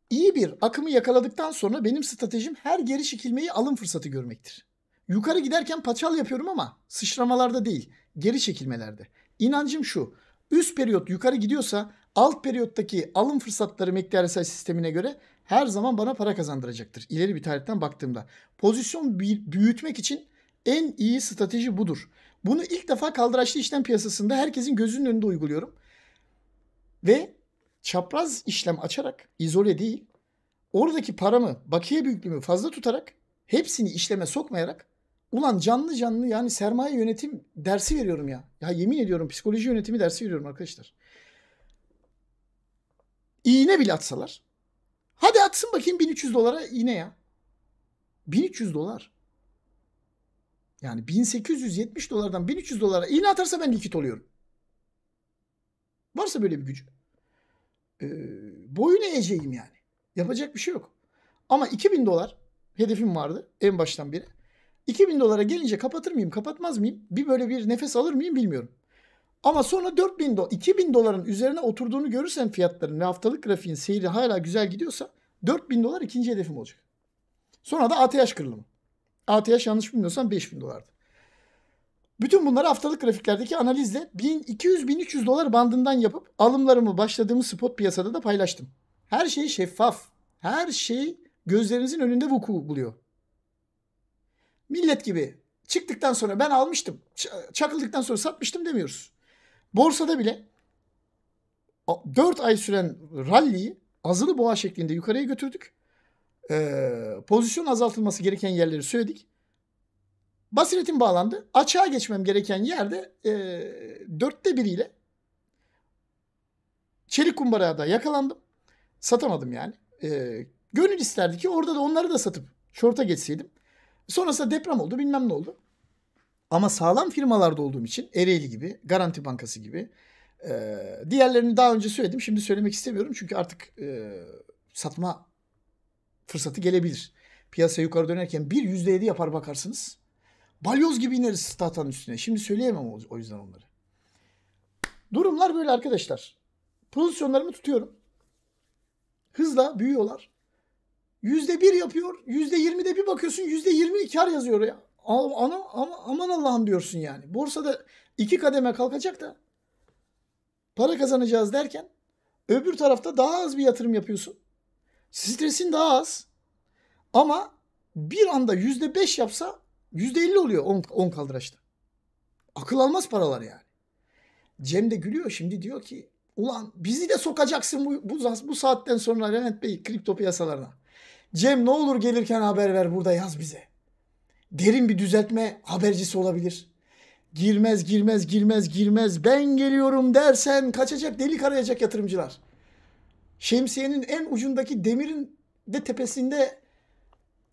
İyi bir akımı yakaladıktan sonra benim stratejim her geri çekilmeyi alım fırsatı görmektir. Yukarı giderken paçal yapıyorum ama sıçramalarda değil geri çekilmelerde. İnancım şu. Üst periyot yukarı gidiyorsa alt periyottaki alım fırsatları McDRSI sistemine göre her zaman bana para kazandıracaktır. İleri bir tarihten baktığımda. Pozisyon büyütmek için en iyi strateji budur. Bunu ilk defa kaldıraçlı işlem piyasasında herkesin gözünün önünde uyguluyorum. Ve çapraz işlem açarak izole değil oradaki paramı bakiye büyüklüğümü fazla tutarak hepsini işleme sokmayarak Ulan canlı canlı yani sermaye yönetim dersi veriyorum ya. Ya yemin ediyorum psikoloji yönetimi dersi veriyorum arkadaşlar. İğne bile atsalar. Hadi atsın bakayım 1300 dolara iğne ya. 1300 dolar. Yani 1870 dolardan 1300 dolara iğne atarsa ben likit oluyorum. Varsa böyle bir gücü. Ee, boyun eğeceğim yani. Yapacak bir şey yok. Ama 2000 dolar hedefim vardı en baştan beri. 2000 dolara gelince kapatır mıyım, kapatmaz mıyım? Bir böyle bir nefes alır mıyım bilmiyorum. Ama sonra 4000 dolar, 2000 doların üzerine oturduğunu görürsen fiyatların ve haftalık grafiğin seyri hala güzel gidiyorsa 4000 dolar ikinci hedefim olacak. Sonra da ATH kırılımı. ATH yanlış bilmiyorsam 5000 dolardı. Bütün bunları haftalık grafiklerdeki analizle 1200-1300 dolar bandından yapıp alımlarımı başladığımız spot piyasada da paylaştım. Her şey şeffaf. Her şey gözlerinizin önünde vuku buluyor. Millet gibi çıktıktan sonra ben almıştım. Çakıldıktan sonra satmıştım demiyoruz. Borsada bile 4 ay süren ralliyi azılı boğa şeklinde yukarıya götürdük. Ee, pozisyon azaltılması gereken yerleri söyledik. Basiretim bağlandı. Açığa geçmem gereken yerde e, dörtte biriyle çelik kumbaraya da yakalandım. Satamadım yani. E, gönül isterdi ki orada da onları da satıp şorta geçseydim. Sonrasında deprem oldu bilmem ne oldu. Ama sağlam firmalarda olduğum için Ereğli gibi, Garanti Bankası gibi. E, diğerlerini daha önce söyledim. Şimdi söylemek istemiyorum çünkü artık e, satma fırsatı gelebilir. Piyasa yukarı dönerken bir yüzde yedi yapar bakarsınız. Balyoz gibi ineriz tahtanın üstüne. Şimdi söyleyemem o yüzden onları. Durumlar böyle arkadaşlar. Pozisyonlarımı tutuyorum. Hızla büyüyorlar. Yüzde bir yapıyor. Yüzde yirmide bir bakıyorsun yüzde yirmi kar yazıyor ya. Ana, ama, aman Allah'ım diyorsun yani. Borsada iki kademe kalkacak da para kazanacağız derken öbür tarafta daha az bir yatırım yapıyorsun. Stresin daha az. Ama bir anda yüzde beş yapsa yüzde elli oluyor on, on kaldıraçta. Akıl almaz paralar yani. Cem de gülüyor şimdi diyor ki ulan bizi de sokacaksın bu, bu, bu saatten sonra Levent Bey kripto piyasalarına. Cem ne olur gelirken haber ver burada yaz bize. Derin bir düzeltme habercisi olabilir. Girmez girmez girmez girmez ben geliyorum dersen kaçacak delik arayacak yatırımcılar. Şemsiyenin en ucundaki demirin de tepesinde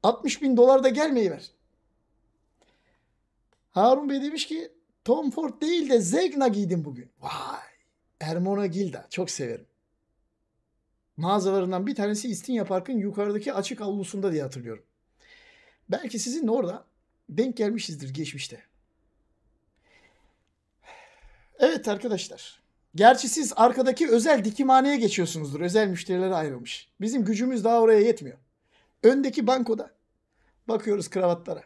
60 bin dolar da gelmeyi ver. Harun Bey demiş ki Tom Ford değil de Zegna giydim bugün. Vay. Ermona Gilda. Çok severim mağazalarından bir tanesi İstinye Park'ın yukarıdaki açık avlusunda diye hatırlıyorum. Belki sizin orada denk gelmişizdir geçmişte. Evet arkadaşlar. Gerçi siz arkadaki özel dikimhaneye geçiyorsunuzdur. Özel müşterilere ayrılmış. Bizim gücümüz daha oraya yetmiyor. Öndeki bankoda bakıyoruz kravatlara.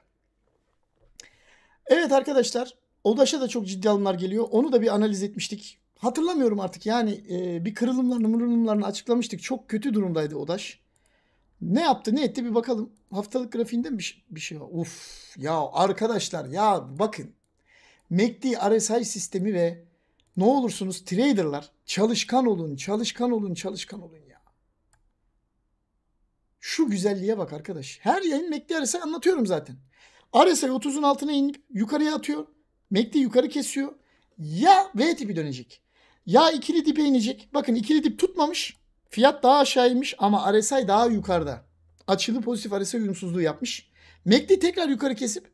Evet arkadaşlar. Odaş'a da çok ciddi alımlar geliyor. Onu da bir analiz etmiştik hatırlamıyorum artık yani e, bir kırılımlarını mırılımlarını açıklamıştık. Çok kötü durumdaydı Odaş. Ne yaptı ne etti bir bakalım. Haftalık grafiğinde bir, bir şey var. Uf ya arkadaşlar ya bakın. MACD RSI sistemi ve ne olursunuz traderlar çalışkan olun çalışkan olun çalışkan olun ya. Şu güzelliğe bak arkadaş. Her yayın MACD RSI anlatıyorum zaten. RSI 30'un altına inip yukarıya atıyor. MACD yukarı kesiyor. Ya V tipi dönecek. Ya ikili dibe inecek. Bakın ikili dip tutmamış. Fiyat daha aşağı ama RSI daha yukarıda. Açılı pozitif RSI uyumsuzluğu yapmış. MACD tekrar yukarı kesip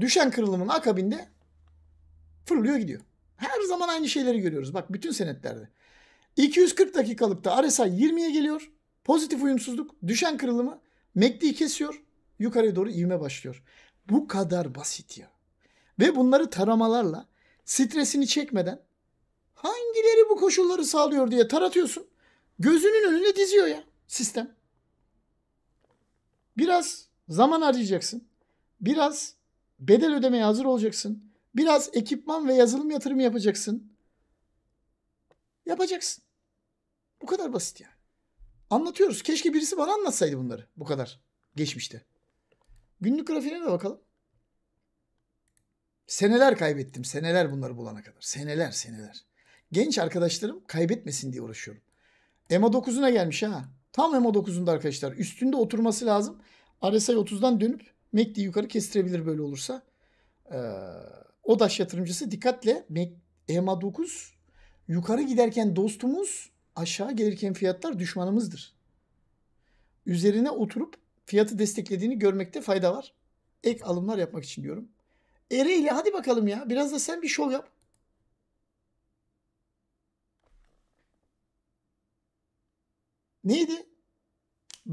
düşen kırılımın akabinde fırlıyor gidiyor. Her zaman aynı şeyleri görüyoruz. Bak bütün senetlerde. 240 dakikalıkta RSI 20'ye geliyor. Pozitif uyumsuzluk, düşen kırılımı MACD'yi kesiyor. Yukarıya doğru ivme başlıyor. Bu kadar basit ya. Ve bunları taramalarla stresini çekmeden hangileri bu koşulları sağlıyor diye taratıyorsun. Gözünün önüne diziyor ya sistem. Biraz zaman harcayacaksın. Biraz bedel ödemeye hazır olacaksın. Biraz ekipman ve yazılım yatırımı yapacaksın. Yapacaksın. Bu kadar basit yani. Anlatıyoruz. Keşke birisi bana anlatsaydı bunları. Bu kadar. Geçmişte. Günlük grafiğine de bakalım. Seneler kaybettim. Seneler bunları bulana kadar. Seneler seneler. Genç arkadaşlarım kaybetmesin diye uğraşıyorum. EMA 9'una gelmiş ha. Tam EMA 9'unda arkadaşlar. Üstünde oturması lazım. RSI 30'dan dönüp MACD'yi yukarı kestirebilir böyle olursa. Ee, daş yatırımcısı dikkatle EMA 9 yukarı giderken dostumuz aşağı gelirken fiyatlar düşmanımızdır. Üzerine oturup fiyatı desteklediğini görmekte fayda var. Ek alımlar yapmak için diyorum. Ereğli hadi bakalım ya. Biraz da sen bir şov yap. Neydi?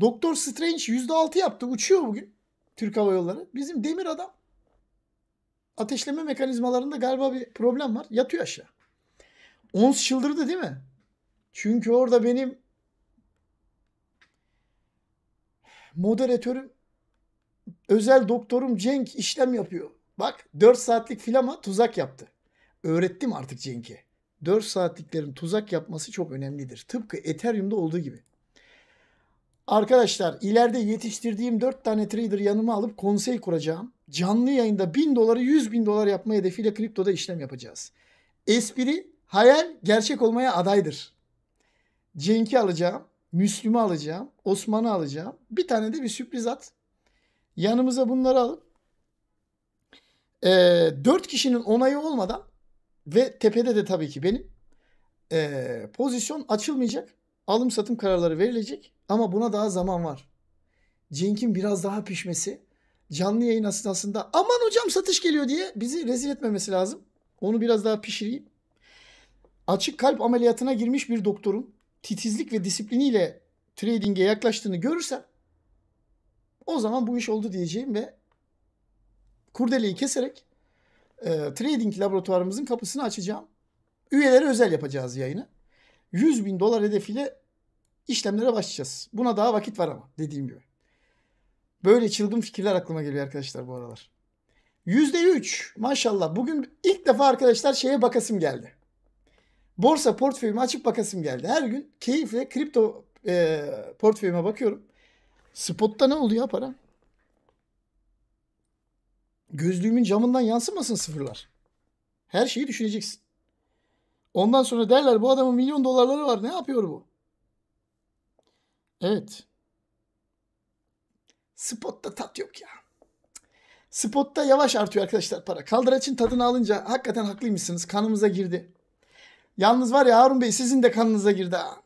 Doktor Strange %6 yaptı. Uçuyor bugün. Türk Hava Yolları. Bizim demir adam ateşleme mekanizmalarında galiba bir problem var. Yatıyor aşağı. Ons çıldırdı değil mi? Çünkü orada benim moderatörüm özel doktorum Cenk işlem yapıyor. Bak 4 saatlik filama tuzak yaptı. Öğrettim artık Cenk'e. 4 saatliklerin tuzak yapması çok önemlidir. Tıpkı Ethereum'da olduğu gibi. Arkadaşlar ileride yetiştirdiğim 4 tane trader yanıma alıp konsey kuracağım. Canlı yayında 1000 doları 100 bin dolar yapma hedefiyle kriptoda işlem yapacağız. Espri, hayal gerçek olmaya adaydır. Cenk'i alacağım, Müslüm'ü alacağım, Osman'ı alacağım. Bir tane de bir sürpriz at. Yanımıza bunları alıp e, ee, 4 kişinin onayı olmadan ve tepede de tabii ki benim e, pozisyon açılmayacak. Alım satım kararları verilecek ama buna daha zaman var. Cenk'in biraz daha pişmesi canlı yayın aslında aman hocam satış geliyor diye bizi rezil etmemesi lazım. Onu biraz daha pişireyim. Açık kalp ameliyatına girmiş bir doktorun titizlik ve disipliniyle trading'e yaklaştığını görürsem o zaman bu iş oldu diyeceğim ve kurdeleyi keserek e, trading laboratuvarımızın kapısını açacağım. Üyelere özel yapacağız yayını. 100 bin dolar hedefiyle işlemlere başlayacağız. Buna daha vakit var ama dediğim gibi. Böyle çılgın fikirler aklıma geliyor arkadaşlar bu aralar. %3 maşallah bugün ilk defa arkadaşlar şeye bakasım geldi. Borsa portföyümü açıp bakasım geldi. Her gün keyifle kripto e, portföyüme bakıyorum. Spot'ta ne oluyor para? gözlüğümün camından yansımasın sıfırlar. Her şeyi düşüneceksin. Ondan sonra derler bu adamın milyon dolarları var ne yapıyor bu? Evet. Spotta tat yok ya. Spotta yavaş artıyor arkadaşlar para. Kaldıraçın tadını alınca hakikaten haklıymışsınız. Kanımıza girdi. Yalnız var ya Harun Bey sizin de kanınıza girdi ha.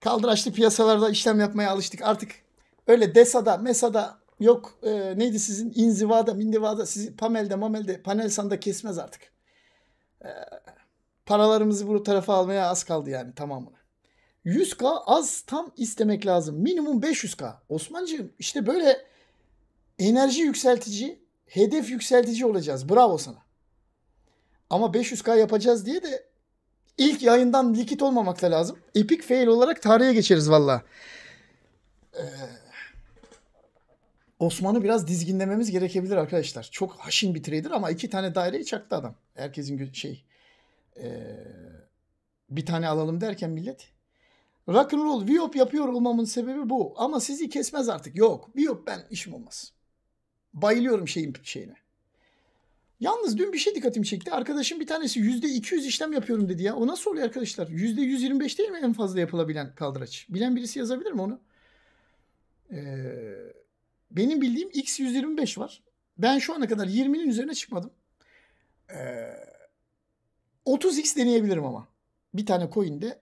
Kaldıraçlı piyasalarda işlem yapmaya alıştık. Artık öyle DESA'da, MESA'da Yok e, neydi sizin inzivada, mindivada, sizi Pamel'de, Mamel'de, panel sanda kesmez artık. E, paralarımızı bu tarafa almaya az kaldı yani tamamını. 100k az tam istemek lazım. Minimum 500k. Osmancığım işte böyle enerji yükseltici, hedef yükseltici olacağız. Bravo sana. Ama 500k yapacağız diye de ilk yayından likit olmamakta lazım. Epic fail olarak tarihe geçeriz valla. Eee Osman'ı biraz dizginlememiz gerekebilir arkadaşlar. Çok haşin bir trader ama iki tane daireyi çaktı adam. Herkesin şey e, bir tane alalım derken millet. Rock'n'roll Viop yapıyor olmamın sebebi bu. Ama sizi kesmez artık. Yok Viop ben işim olmaz. Bayılıyorum şeyin şeyine. Yalnız dün bir şey dikkatimi çekti. Arkadaşım bir tanesi %200 işlem yapıyorum dedi ya. O nasıl oluyor arkadaşlar? %125 değil mi en fazla yapılabilen kaldıraç? Bilen birisi yazabilir mi onu? Eee benim bildiğim X125 var. Ben şu ana kadar 20'nin üzerine çıkmadım. Ee, 30X deneyebilirim ama. Bir tane coin'de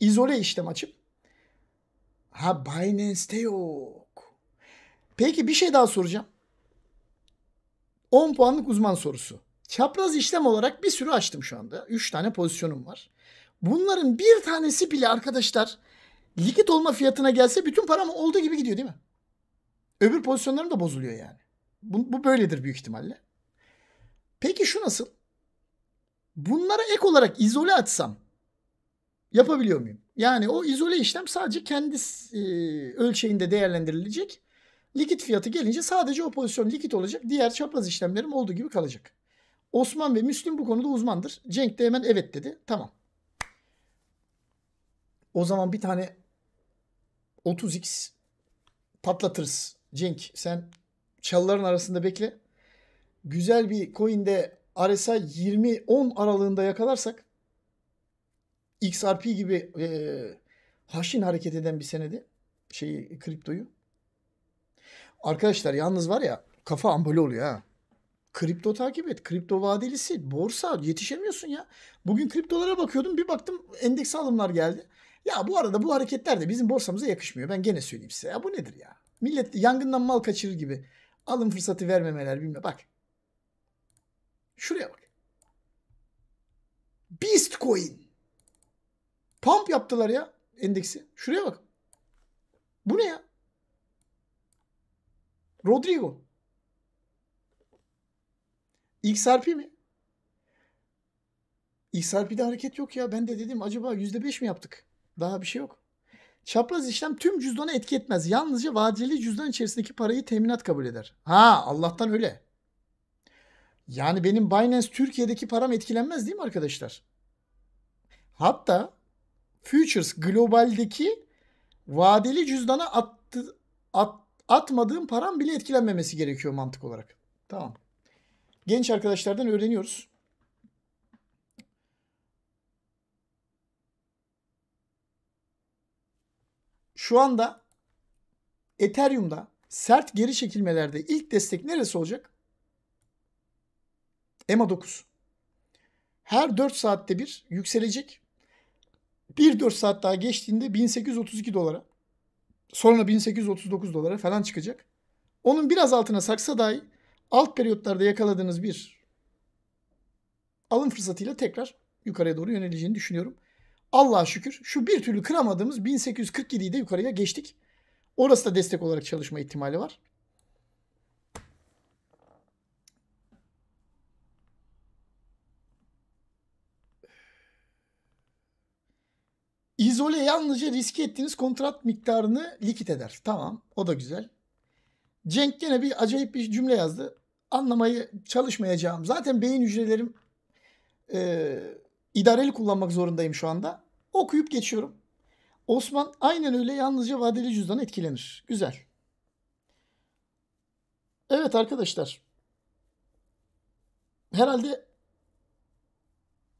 izole işlem açıp ha Binance'te yok. Peki bir şey daha soracağım. 10 puanlık uzman sorusu. Çapraz işlem olarak bir sürü açtım şu anda. 3 tane pozisyonum var. Bunların bir tanesi bile arkadaşlar likit olma fiyatına gelse bütün param olduğu gibi gidiyor değil mi? Öbür pozisyonlarım da bozuluyor yani. Bu, bu böyledir büyük ihtimalle. Peki şu nasıl? Bunlara ek olarak izole atsam yapabiliyor muyum? Yani o izole işlem sadece kendi e, ölçeğinde değerlendirilecek. Likit fiyatı gelince sadece o pozisyon likit olacak. Diğer çapraz işlemlerim olduğu gibi kalacak. Osman ve Müslüm bu konuda uzmandır. Cenk de hemen evet dedi. Tamam. O zaman bir tane 30x patlatırız Cenk sen çalıların arasında bekle. Güzel bir coin'de RSI 20-10 aralığında yakalarsak XRP gibi e, haşin hareket eden bir senedi şeyi kriptoyu. Arkadaşlar yalnız var ya kafa ambalı oluyor ha. Kripto takip et. Kripto vadelisi, borsa yetişemiyorsun ya. Bugün kriptolara bakıyordum bir baktım endeks alımlar geldi. Ya bu arada bu hareketler de bizim borsamıza yakışmıyor. Ben gene söyleyeyim size. Ya bu nedir ya? Millet yangından mal kaçırır gibi. Alın fırsatı vermemeler bilmem. Bak. Şuraya bak. Beast coin. Pump yaptılar ya endeksi. Şuraya bak. Bu ne ya? Rodrigo. XRP mi? XRP'de hareket yok ya. Ben de dedim acaba %5 mi yaptık? Daha bir şey yok. Çapraz işlem tüm cüzdanı etki etmez. Yalnızca vadeli cüzdan içerisindeki parayı teminat kabul eder. Ha Allah'tan öyle. Yani benim Binance Türkiye'deki param etkilenmez değil mi arkadaşlar? Hatta Futures globaldeki vadeli cüzdana attı, at, atmadığım param bile etkilenmemesi gerekiyor mantık olarak. Tamam. Genç arkadaşlardan öğreniyoruz. Şu anda Ethereum'da sert geri çekilmelerde ilk destek neresi olacak? EMA 9. Her 4 saatte bir yükselecek. 1-4 saat daha geçtiğinde 1832 dolara sonra 1839 dolara falan çıkacak. Onun biraz altına saksa dahi alt periyotlarda yakaladığınız bir alım fırsatıyla tekrar yukarıya doğru yöneleceğini düşünüyorum. Allah'a şükür şu bir türlü kıramadığımız 1847'yi de yukarıya geçtik. Orası da destek olarak çalışma ihtimali var. İzole yalnızca riske ettiğiniz kontrat miktarını likit eder. Tamam o da güzel. Cenk gene bir acayip bir cümle yazdı. Anlamayı çalışmayacağım. Zaten beyin hücrelerim e, idareli kullanmak zorundayım şu anda. Okuyup geçiyorum. Osman aynen öyle yalnızca vadeli cüzdan etkilenir. Güzel. Evet arkadaşlar. Herhalde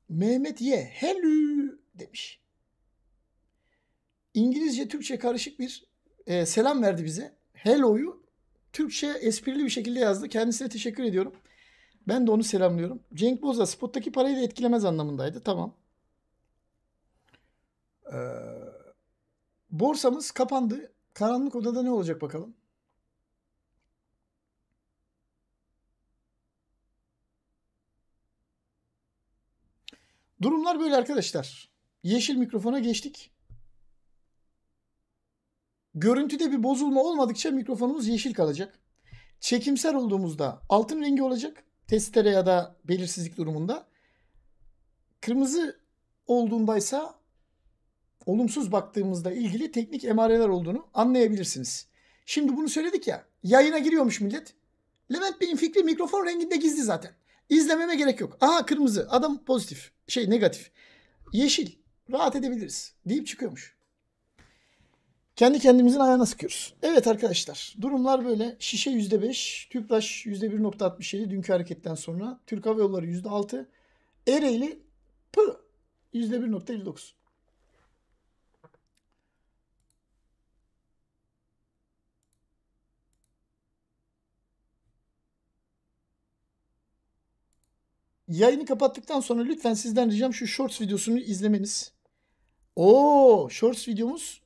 Mehmet ye Helü demiş. İngilizce Türkçe karışık bir e, selam verdi bize. Hello'yu Türkçe esprili bir şekilde yazdı. Kendisine teşekkür ediyorum. Ben de onu selamlıyorum. Cenk Boza spottaki parayı da etkilemez anlamındaydı. Tamam. Ee, borsamız kapandı. Karanlık odada ne olacak bakalım? Durumlar böyle arkadaşlar. Yeşil mikrofona geçtik. Görüntüde bir bozulma olmadıkça mikrofonumuz yeşil kalacak. Çekimsel olduğumuzda altın rengi olacak testere ya da belirsizlik durumunda. Kırmızı olduğundaysa olumsuz baktığımızda ilgili teknik emareler olduğunu anlayabilirsiniz. Şimdi bunu söyledik ya. Yayına giriyormuş millet. Levent Bey'in fikri mikrofon renginde gizli zaten. İzlememe gerek yok. Aha kırmızı. Adam pozitif. Şey negatif. Yeşil. Rahat edebiliriz. Deyip çıkıyormuş. Kendi kendimizin ayağına sıkıyoruz. Evet arkadaşlar durumlar böyle. Şişe %5, Tüpraş %1.67 dünkü hareketten sonra. Türk Hava Yolları %6, Ereğli P %1.59. Yayını kapattıktan sonra lütfen sizden ricam şu Shorts videosunu izlemeniz. Oo, Shorts videomuz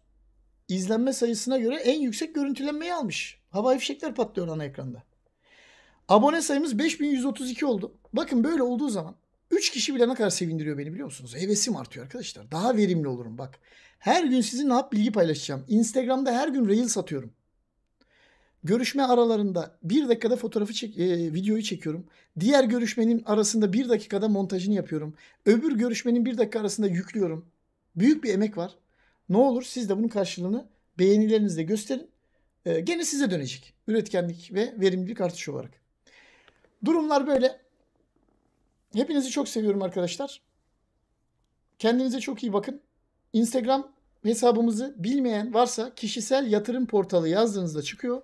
izlenme sayısına göre en yüksek görüntülenmeyi almış. Hava fişekler patlıyor ana ekranda. Abone sayımız 5132 oldu. Bakın böyle olduğu zaman 3 kişi bile ne kadar sevindiriyor beni biliyor musunuz? Hevesim artıyor arkadaşlar. Daha verimli olurum bak. Her gün ne yap bilgi paylaşacağım. Instagram'da her gün reel satıyorum. Görüşme aralarında bir dakikada fotoğrafı çek, e, videoyu çekiyorum. Diğer görüşmenin arasında bir dakikada montajını yapıyorum. Öbür görüşmenin bir dakika arasında yüklüyorum. Büyük bir emek var. Ne olur siz de bunun karşılığını beğenilerinizle gösterin. Ee, gene size dönecek. Üretkenlik ve verimlilik artışı olarak. Durumlar böyle. Hepinizi çok seviyorum arkadaşlar. Kendinize çok iyi bakın. Instagram hesabımızı bilmeyen varsa kişisel yatırım portalı yazdığınızda çıkıyor.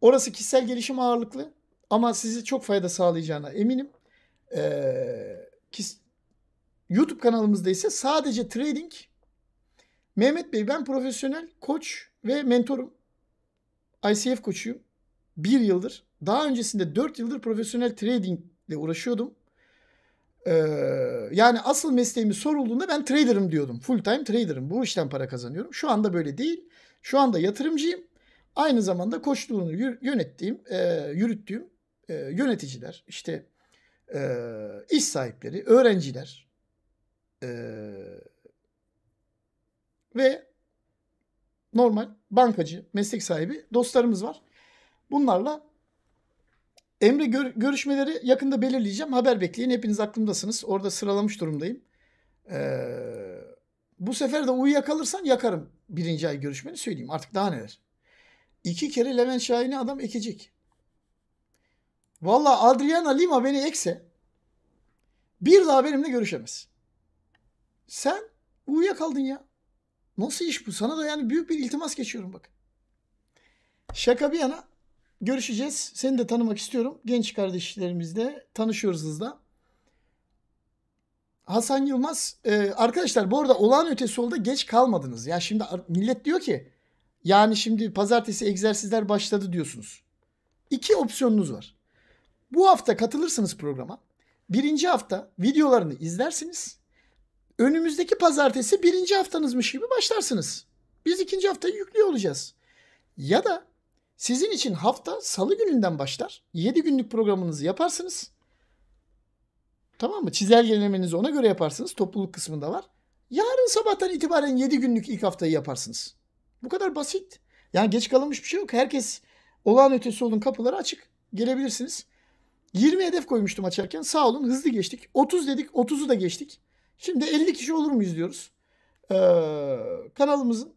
Orası kişisel gelişim ağırlıklı ama sizi çok fayda sağlayacağına eminim. Ee, YouTube kanalımızda ise sadece trading Mehmet Bey ben profesyonel koç ve mentorum. ICF koçuyum. Bir yıldır. Daha öncesinde dört yıldır profesyonel trading ile uğraşıyordum. Ee, yani asıl mesleğimi sorulduğunda ben traderım diyordum. Full time traderım. Bu işten para kazanıyorum. Şu anda böyle değil. Şu anda yatırımcıyım. Aynı zamanda koçluğunu yönettiğim, e, yürüttüğüm e, yöneticiler, işte e, iş sahipleri, öğrenciler, e, ve normal bankacı, meslek sahibi dostlarımız var. Bunlarla Emre gör, görüşmeleri yakında belirleyeceğim. Haber bekleyin. Hepiniz aklımdasınız. Orada sıralamış durumdayım. Ee, bu sefer de uyuyakalırsan yakarım birinci ay görüşmeni söyleyeyim. Artık daha neler. İki kere Levent Şahin'i adam ekecek. Valla Adriana Lima beni ekse bir daha benimle görüşemez. Sen uyuyakaldın ya. Nasıl iş bu? Sana da yani büyük bir iltimas geçiyorum bak. Şaka bir yana görüşeceğiz. Seni de tanımak istiyorum. Genç kardeşlerimizle tanışıyoruz hızla. Hasan Yılmaz e, arkadaşlar bu arada olağan ötesi oldu geç kalmadınız. Ya şimdi millet diyor ki yani şimdi pazartesi egzersizler başladı diyorsunuz. İki opsiyonunuz var. Bu hafta katılırsınız programa. Birinci hafta videolarını izlersiniz önümüzdeki pazartesi birinci haftanızmış gibi başlarsınız. Biz ikinci haftayı yüklüyor olacağız. Ya da sizin için hafta salı gününden başlar. 7 günlük programınızı yaparsınız. Tamam mı? Çizelgelemenizi ona göre yaparsınız. Topluluk kısmında var. Yarın sabahtan itibaren 7 günlük ilk haftayı yaparsınız. Bu kadar basit. Yani geç kalınmış bir şey yok. Herkes olağan ötesi olun kapıları açık. Gelebilirsiniz. 20 hedef koymuştum açarken. Sağ olun hızlı geçtik. 30 dedik 30'u da geçtik. Şimdi 50 kişi olur muyuz diyoruz. Ee, kanalımızın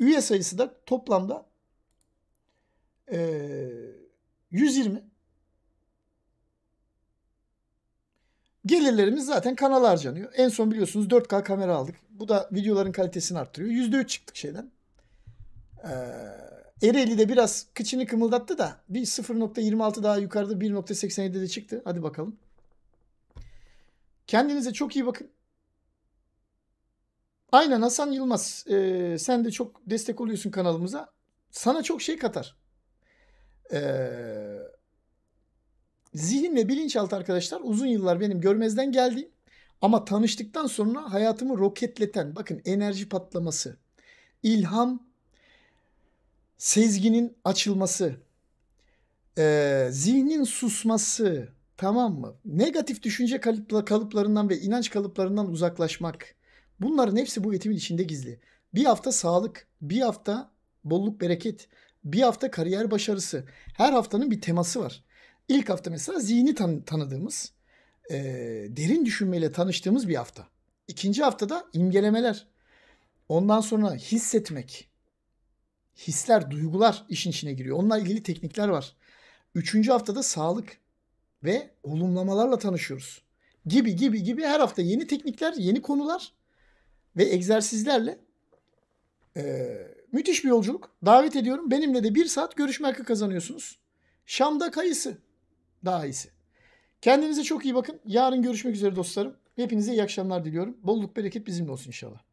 üye sayısı da toplamda e, 120. Gelirlerimiz zaten kanala harcanıyor. En son biliyorsunuz 4K kamera aldık. Bu da videoların kalitesini arttırıyor. %3 çıktık şeyden. Ee, Ereğli de biraz kıçını kımıldattı da bir 0.26 daha yukarıda 1.87'de çıktı. Hadi bakalım. Kendinize çok iyi bakın. Aynen Hasan Yılmaz e, sen de çok destek oluyorsun kanalımıza. Sana çok şey katar. Eee Zihin ve bilinçaltı arkadaşlar uzun yıllar benim görmezden geldiğim ama tanıştıktan sonra hayatımı roketleten bakın enerji patlaması, ilham, sezginin açılması, e, zihnin susması tamam mı? Negatif düşünce kalıplarından ve inanç kalıplarından uzaklaşmak, Bunların hepsi bu eğitimin içinde gizli. Bir hafta sağlık, bir hafta bolluk bereket, bir hafta kariyer başarısı. Her haftanın bir teması var. İlk hafta mesela zihni tan- tanıdığımız, e, derin düşünmeyle tanıştığımız bir hafta. İkinci haftada imgelemeler. Ondan sonra hissetmek. Hisler, duygular işin içine giriyor. Onunla ilgili teknikler var. Üçüncü haftada sağlık ve olumlamalarla tanışıyoruz. Gibi gibi gibi her hafta yeni teknikler, yeni konular ve egzersizlerle e, müthiş bir yolculuk. Davet ediyorum. Benimle de bir saat görüşme hakkı kazanıyorsunuz. Şam'da kayısı daha iyisi. Kendinize çok iyi bakın. Yarın görüşmek üzere dostlarım. Hepinize iyi akşamlar diliyorum. Bolluk bereket bizimle olsun inşallah.